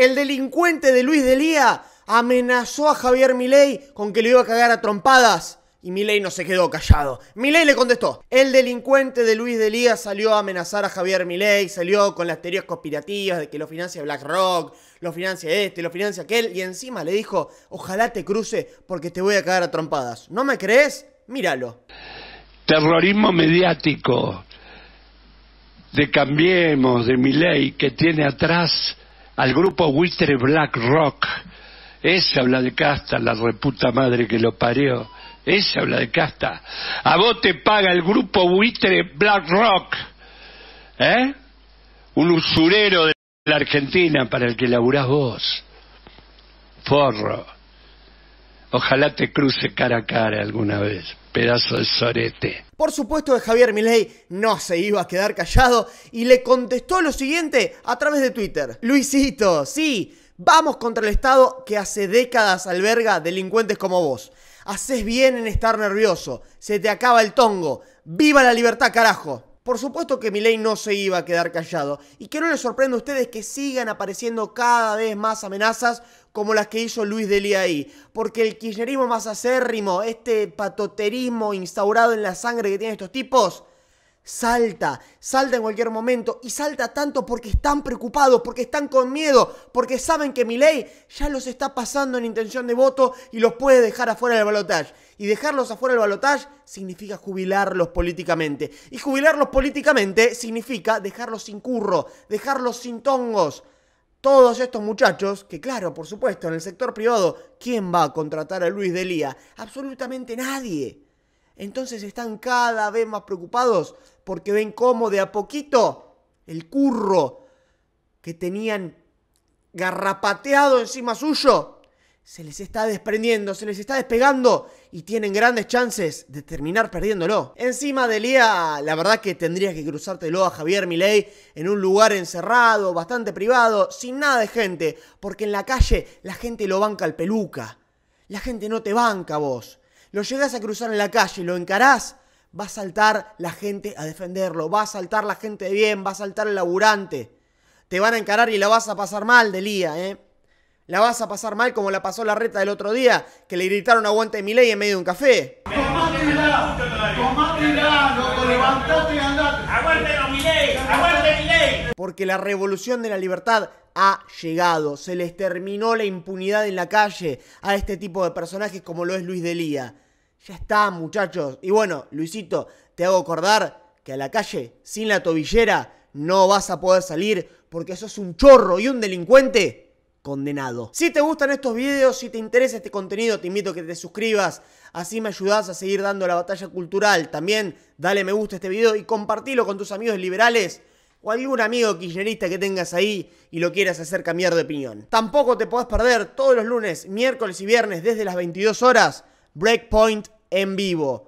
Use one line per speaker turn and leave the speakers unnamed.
El delincuente de Luis Lía amenazó a Javier Milei con que le iba a cagar a trompadas. Y Milei no se quedó callado. Milei le contestó. El delincuente de Luis Delía salió a amenazar a Javier Milei, salió con las teorías conspirativas de que lo financia BlackRock, lo financia este, lo financia aquel, y encima le dijo, ojalá te cruce porque te voy a cagar a trompadas. ¿No me crees? Míralo.
Terrorismo mediático de Cambiemos, de Milei, que tiene atrás al grupo buitre Black Rock. Ese habla de casta, la reputa madre que lo parió. Ese habla de casta. A vos te paga el grupo buitre Black Rock. ¿Eh? Un usurero de la Argentina para el que laburás vos. Forro. Ojalá te cruce cara a cara alguna vez, pedazo de sorete.
Por supuesto que Javier Milei no se iba a quedar callado y le contestó lo siguiente a través de Twitter. Luisito, sí, vamos contra el Estado que hace décadas alberga delincuentes como vos. Haces bien en estar nervioso, se te acaba el tongo. ¡Viva la libertad, carajo! Por supuesto que Milei no se iba a quedar callado y que no les sorprenda a ustedes que sigan apareciendo cada vez más amenazas como las que hizo Luis Deliaí, ahí, porque el kirchnerismo más acérrimo, este patoterismo instaurado en la sangre que tienen estos tipos, salta, salta en cualquier momento y salta tanto porque están preocupados, porque están con miedo, porque saben que mi ley ya los está pasando en intención de voto y los puede dejar afuera del balotaje. Y dejarlos afuera del balotaje significa jubilarlos políticamente. Y jubilarlos políticamente significa dejarlos sin curro, dejarlos sin tongos. Todos estos muchachos, que claro, por supuesto, en el sector privado, ¿quién va a contratar a Luis Delía? Absolutamente nadie entonces están cada vez más preocupados porque ven cómo de a poquito el curro que tenían garrapateado encima suyo se les está desprendiendo, se les está despegando y tienen grandes chances de terminar perdiéndolo. Encima de Lía, la verdad que tendrías que cruzártelo a Javier Milei en un lugar encerrado, bastante privado, sin nada de gente, porque en la calle la gente lo banca al peluca. La gente no te banca vos lo llegas a cruzar en la calle, lo encarás, va a saltar la gente a defenderlo, va a saltar la gente de bien, va a saltar el laburante. Te van a encarar y la vas a pasar mal Delía, ¿eh? La vas a pasar mal como la pasó la reta del otro día, que le gritaron aguante mi ley en medio de un café. Porque la revolución de la libertad ha llegado, se les terminó la impunidad en la calle a este tipo de personajes como lo es Luis Delía. Ya está, muchachos. Y bueno, Luisito, te hago acordar que a la calle, sin la tobillera, no vas a poder salir porque sos un chorro y un delincuente condenado. Si te gustan estos videos, si te interesa este contenido, te invito a que te suscribas, así me ayudás a seguir dando la batalla cultural. También dale me gusta a este video y compartilo con tus amigos liberales o algún amigo kirchnerista que tengas ahí y lo quieras hacer cambiar de opinión. Tampoco te podés perder todos los lunes, miércoles y viernes desde las 22 horas Breakpoint en vivo.